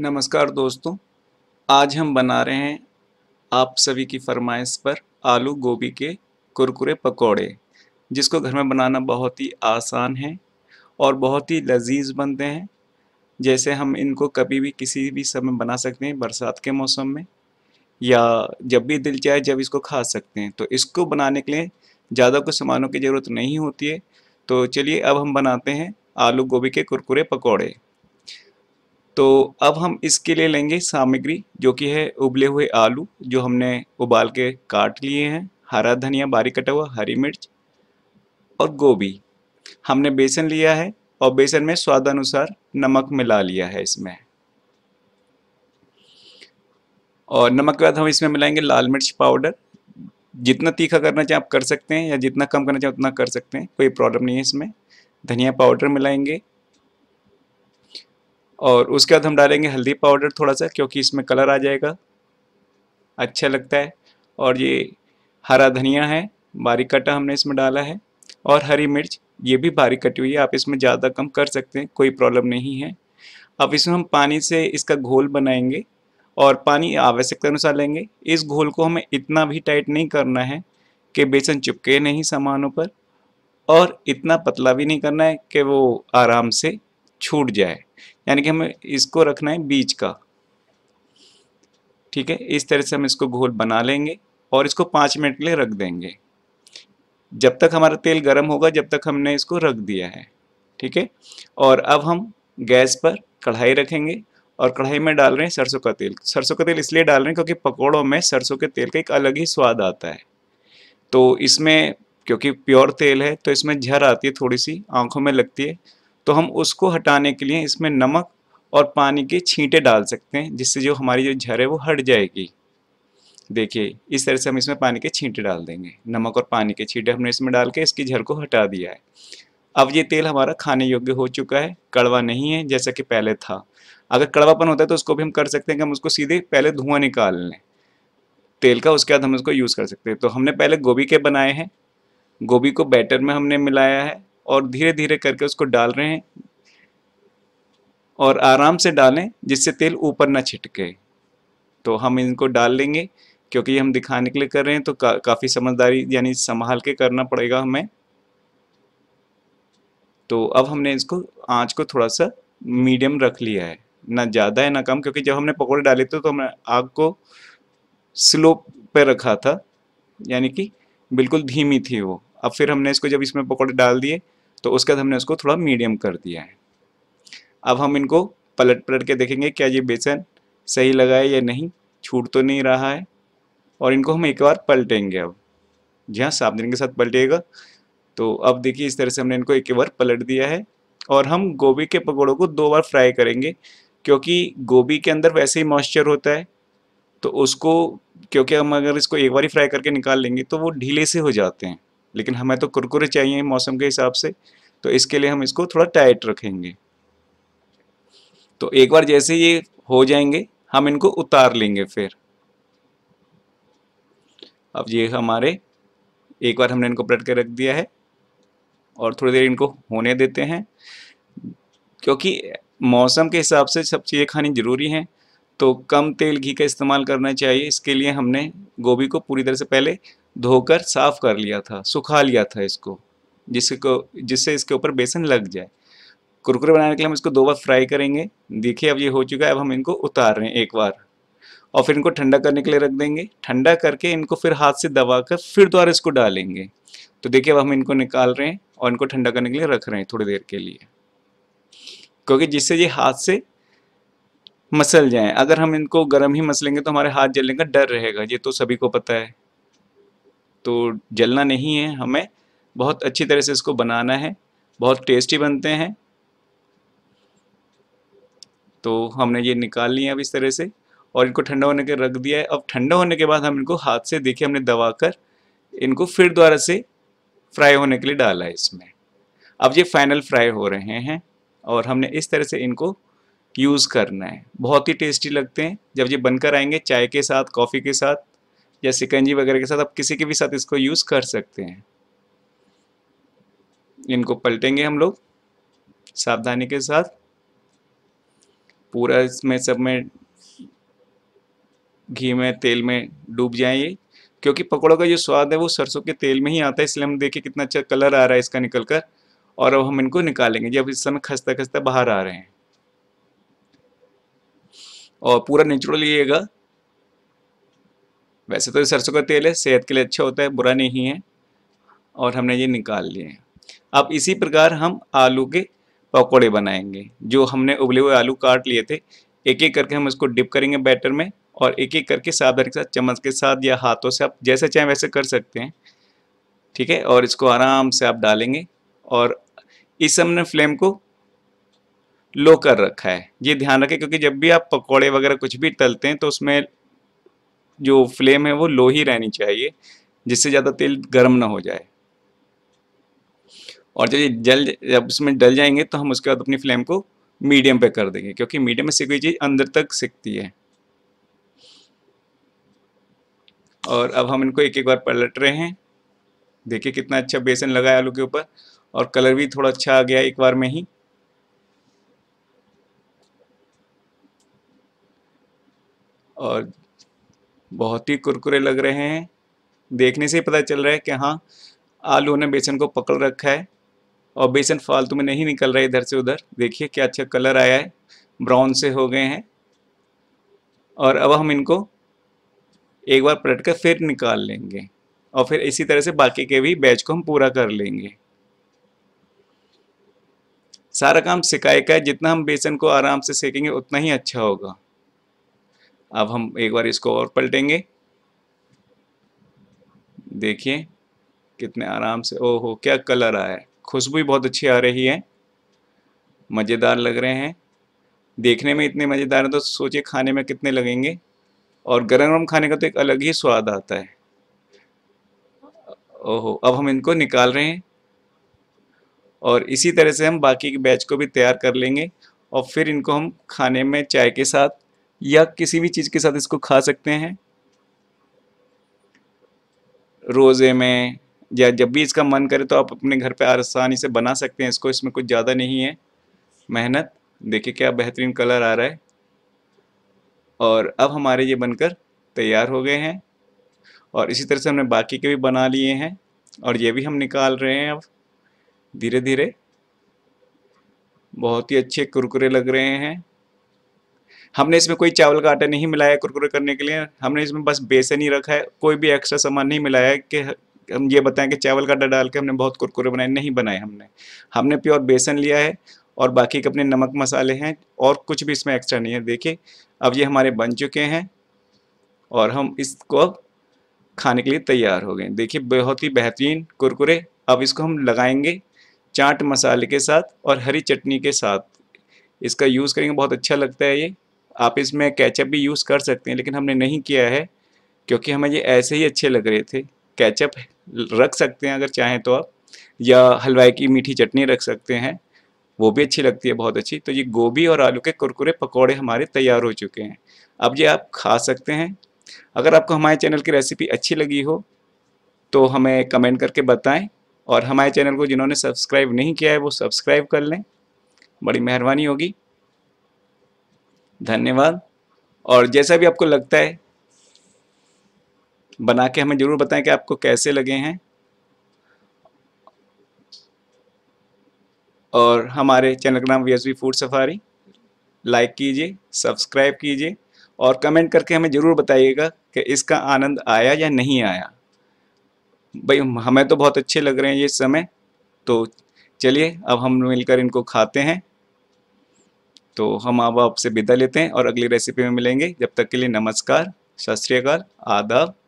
नमस्कार दोस्तों आज हम बना रहे हैं आप सभी की फरमाइश पर आलू गोभी के कुरकुरे पकोड़े जिसको घर में बनाना बहुत ही आसान है और बहुत ही लजीज बनते हैं जैसे हम इनको कभी भी किसी भी समय बना सकते हैं बरसात के मौसम में या जब भी दिल चाहे जब इसको खा सकते हैं तो इसको बनाने के लिए ज़्यादा कुछ सामानों की ज़रूरत नहीं होती है तो चलिए अब हम बनाते हैं आलू गोभी के कुरकुरे पकौड़े तो अब हम इसके लिए लेंगे सामग्री जो कि है उबले हुए आलू जो हमने उबाल के काट लिए हैं हरा धनिया बारीक कटा हुआ हरी मिर्च और गोभी हमने बेसन लिया है और बेसन में स्वादानुसार नमक मिला लिया है इसमें और नमक के बाद हम इसमें मिलाएंगे लाल मिर्च पाउडर जितना तीखा करना चाहें आप कर सकते हैं या जितना कम करना चाहें उतना कर सकते हैं कोई प्रॉब्लम नहीं है इसमें धनिया पाउडर मिलाएंगे और उसके बाद हम डालेंगे हल्दी पाउडर थोड़ा सा क्योंकि इसमें कलर आ जाएगा अच्छा लगता है और ये हरा धनिया है बारीक कटा हमने इसमें डाला है और हरी मिर्च ये भी बारीक कटी हुई है आप इसमें ज़्यादा कम कर सकते हैं कोई प्रॉब्लम नहीं है अब इसमें हम पानी से इसका घोल बनाएंगे और पानी आवश्यकता अनुसार लेंगे इस घोल को हमें इतना भी टाइट नहीं करना है कि बेसन चिपके नहीं सामानों पर और इतना पतला भी नहीं करना है कि वो आराम से छूट जाए यानी कि हमें इसको रखना है बीच का ठीक है इस तरह से हम इसको घोल बना लेंगे और इसको पाँच मिनट के लिए रख देंगे जब तक हमारा तेल गर्म होगा जब तक हमने इसको रख दिया है ठीक है और अब हम गैस पर कढ़ाई रखेंगे और कढ़ाई में डाल रहे हैं सरसों का तेल सरसों का तेल इसलिए डाल रहे हैं क्योंकि पकौड़ों में सरसों के तेल का एक अलग ही स्वाद आता है तो इसमें क्योंकि प्योर तेल है तो इसमें झर आती है थोड़ी सी आंखों में लगती है तो हम उसको हटाने के लिए इसमें नमक और पानी के छींटे डाल सकते हैं जिससे जो हमारी जो झर है वो हट जाएगी देखिए इस तरह से हम इसमें पानी के छींटे डाल देंगे नमक और पानी के छींटे हमने इसमें डाल के इसकी झर को हटा दिया है अब ये तेल हमारा खाने योग्य हो चुका है कड़वा नहीं है जैसा कि पहले था अगर कड़वापन होता है तो उसको भी हम कर सकते हैं कि हम उसको सीधे पहले धुआं निकाल लें तेल का उसके बाद हम उसको यूज़ कर सकते हैं तो हमने पहले गोभी के बनाए हैं गोभी को बैटर में हमने मिलाया है और धीरे धीरे करके उसको डाल रहे हैं और आराम से डालें जिससे तेल ऊपर ना छिटके तो हम इनको डाल लेंगे क्योंकि हम दिखाने के लिए कर रहे हैं तो का, काफ़ी समझदारी यानी संभाल के करना पड़ेगा हमें तो अब हमने इसको आँच को थोड़ा सा मीडियम रख लिया है ना ज़्यादा है ना कम क्योंकि जब हमने पकौड़े डाले थे तो हमने आग को स्लो पे रखा था यानी कि बिल्कुल धीमी थी वो अब फिर हमने इसको जब इसमें पकौड़े डाल दिए तो उसके बाद हमने उसको थोड़ा मीडियम कर दिया है अब हम इनको पलट पलट के देखेंगे क्या ये बेसन सही लगा है या नहीं छूट तो नहीं रहा है और इनको हम एक बार पलटेंगे अब जी हाँ सावधानी के साथ पलटिएगा तो अब देखिए इस तरह से हमने इनको एक बार पलट दिया है और हम गोभी के पकौड़ों को दो बार फ्राई करेंगे क्योंकि गोभी के अंदर वैसे ही मॉइस्चर होता है तो उसको क्योंकि हम अगर इसको एक बार ही फ्राई करके निकाल लेंगे तो वो ढीले से हो जाते हैं लेकिन हमें तो कुरकुरे चाहिए मौसम के हिसाब से तो इसके लिए हम इसको थोड़ा टाइट रखेंगे तो एक बार जैसे ये हो जाएंगे हम इनको उतार लेंगे फिर अब ये हमारे एक बार हमने इनको पलट के रख दिया है और थोड़ी देर इनको होने देते हैं क्योंकि मौसम के हिसाब से सब चीज़ें खानी ज़रूरी हैं तो कम तेल घी का इस्तेमाल करना चाहिए इसके लिए हमने गोभी को पूरी तरह से पहले धोकर साफ कर लिया था सुखा लिया था इसको जिसको जिससे इसके ऊपर बेसन लग जाए कुरकुरे बनाने के लिए हम इसको दो बार फ्राई करेंगे देखिए अब ये हो चुका है अब हम इनको उतार रहे हैं एक बार और फिर इनको ठंडा करने के लिए रख देंगे ठंडा करके इनको फिर हाथ से दबा कर फिर दोबारा इसको डालेंगे तो देखिए अब हम इनको निकाल रहे हैं और इनको ठंडा करने के लिए रख रहे हैं थोड़ी देर के लिए क्योंकि जिससे ये हाथ से मसल जाएं अगर हम इनको गर्म ही मसलेंगे तो हमारे हाथ जलने का डर रहेगा ये तो सभी को पता है तो जलना नहीं है हमें बहुत अच्छी तरह से इसको बनाना है बहुत टेस्टी बनते हैं तो हमने ये निकाल लिए अब इस तरह से और इनको ठंडा होने के रख दिया है अब ठंडा होने के बाद हम इनको हाथ से देखे हमने दबा कर इनको फिर दोबारा से फ्राई होने के लिए डाला है इसमें अब ये फाइनल फ्राई हो रहे हैं और हमने इस तरह से इनको यूज़ करना है बहुत ही टेस्टी लगते हैं जब ये बनकर आएंगे चाय के साथ कॉफ़ी के साथ या सिकंजी वगैरह के साथ आप किसी के भी साथ इसको यूज़ कर सकते हैं इनको पलटेंगे हम लोग सावधानी के साथ पूरा इसमें सब में घी में तेल में डूब जाए ये क्योंकि पकौड़ों का जो स्वाद है वो सरसों के तेल में ही आता है इसलिए हम देखिए कितना अच्छा कलर आ रहा है इसका निकल कर और अब हम इनको निकालेंगे जब इस समय खस्ता खस्ता बाहर आ रहे हैं और पूरा निचड़ो लीजिएगा वैसे तो सरसों का तेल है सेहत के लिए अच्छा होता है बुरा नहीं है और हमने ये निकाल लिए हैं अब इसी प्रकार हम आलू के पकौड़े बनाएंगे जो हमने उबले हुए आलू काट लिए थे एक एक करके हम इसको डिप करेंगे बैटर में और एक एक करके सावधानी के साथ चम्मच के साथ या हाथों से आप जैसे चाहें वैसे कर सकते हैं ठीक है और इसको आराम से आप डालेंगे और इस हमने फ्लेम को लो कर रखा है ये ध्यान रखें क्योंकि जब भी आप पकौड़े वगैरह कुछ भी तलते हैं तो उसमें जो फ्लेम है वो लो ही रहनी चाहिए जिससे ज़्यादा तेल गर्म ना हो जाए और जब ये जल जब उसमें डल जाएंगे तो हम उसके बाद अपनी फ्लेम को मीडियम पे कर देंगे क्योंकि मीडियम में सिकी चीज़ अंदर तक सिकती है और अब हम इनको एक एक बार पलट रहे हैं देखिए कितना अच्छा बेसन लगा है आलू के ऊपर और कलर भी थोड़ा अच्छा आ गया एक बार में ही और बहुत ही कुरकुरे लग रहे हैं देखने से ही पता चल रहा है कि हाँ आलू ने बेसन को पकड़ रखा है और बेसन फालतू में नहीं निकल रहा है इधर से उधर देखिए क्या अच्छा कलर आया है ब्राउन से हो गए हैं और अब हम इनको एक बार पलट कर फिर निकाल लेंगे और फिर इसी तरह से बाकी के भी बैच को हम पूरा कर लेंगे सारा काम सिकाई का है जितना हम बेसन को आराम से सेकेंगे उतना ही अच्छा होगा अब हम एक बार इसको और पलटेंगे देखिए कितने आराम से ओहो क्या कलर आया है खुशबू बहुत अच्छी आ रही है मज़ेदार लग रहे हैं देखने में इतने मज़ेदार हैं तो सोचिए खाने में कितने लगेंगे और गर्म गर्म खाने का तो एक अलग ही स्वाद आता है ओहो अब हम इनको निकाल रहे हैं और इसी तरह से हम बाकी के बैच को भी तैयार कर लेंगे और फिर इनको हम खाने में चाय के साथ या किसी भी चीज़ के साथ इसको खा सकते हैं रोज़े में या जब भी इसका मन करे तो आप अपने घर पे आसानी से बना सकते हैं इसको इसमें कुछ ज़्यादा नहीं है मेहनत देखिए क्या बेहतरीन कलर आ रहा है और अब हमारे ये बनकर तैयार हो गए हैं और इसी तरह से हमने बाकी के भी बना लिए हैं और ये भी हम निकाल रहे हैं अब धीरे धीरे बहुत ही अच्छे कुरकुरे लग रहे हैं हमने इसमें कोई चावल का आटा नहीं मिलाया कुरकुरे करने के लिए हमने इसमें बस बेसन ही रखा है कोई भी एक्स्ट्रा सामान नहीं मिलाया है कि हम ये बताएं कि चावल का आटा डाल के हमने बहुत कुरकुरे बनाए नहीं बनाए हमने हमने प्योर बेसन लिया है और बाकी के अपने नमक मसाले हैं और कुछ भी इसमें एक्स्ट्रा नहीं है देखिए अब ये हमारे बन चुके हैं और हम इसको अब खाने के लिए तैयार हो गए देखिए बहुत ही बेहतरीन कुरकुरे अब इसको हम लगाएंगे चाट मसाले के साथ और हरी चटनी के साथ इसका यूज़ करेंगे बहुत अच्छा लगता है ये आप इसमें कैचअप भी यूज़ कर सकते हैं लेकिन हमने नहीं किया है क्योंकि हमें ये ऐसे ही अच्छे लग रहे थे कैचअप रख सकते हैं अगर चाहें तो आप या हलवाई की मीठी चटनी रख सकते हैं वो भी अच्छी लगती है बहुत अच्छी तो ये गोभी और आलू के कुरकुरे पकौड़े हमारे तैयार हो चुके हैं अब ये आप खा सकते हैं अगर आपको हमारे चैनल की रेसिपी अच्छी लगी हो तो हमें कमेंट करके बताएं और हमारे चैनल को जिन्होंने सब्सक्राइब नहीं किया है वो सब्सक्राइब कर लें बड़ी मेहरबानी होगी धन्यवाद और जैसा भी आपको लगता है बना के हमें ज़रूर बताएं कि आपको कैसे लगे हैं और हमारे चैनल का नाम वी फूड सफारी लाइक कीजिए सब्सक्राइब कीजिए और कमेंट करके हमें ज़रूर बताइएगा कि इसका आनंद आया या नहीं आया भाई हमें तो बहुत अच्छे लग रहे हैं ये समय तो चलिए अब हम मिलकर इनको खाते हैं तो हम अब आपसे विदा लेते हैं और अगली रेसिपी में मिलेंगे जब तक के लिए नमस्कार सत श्रीकाल आदाब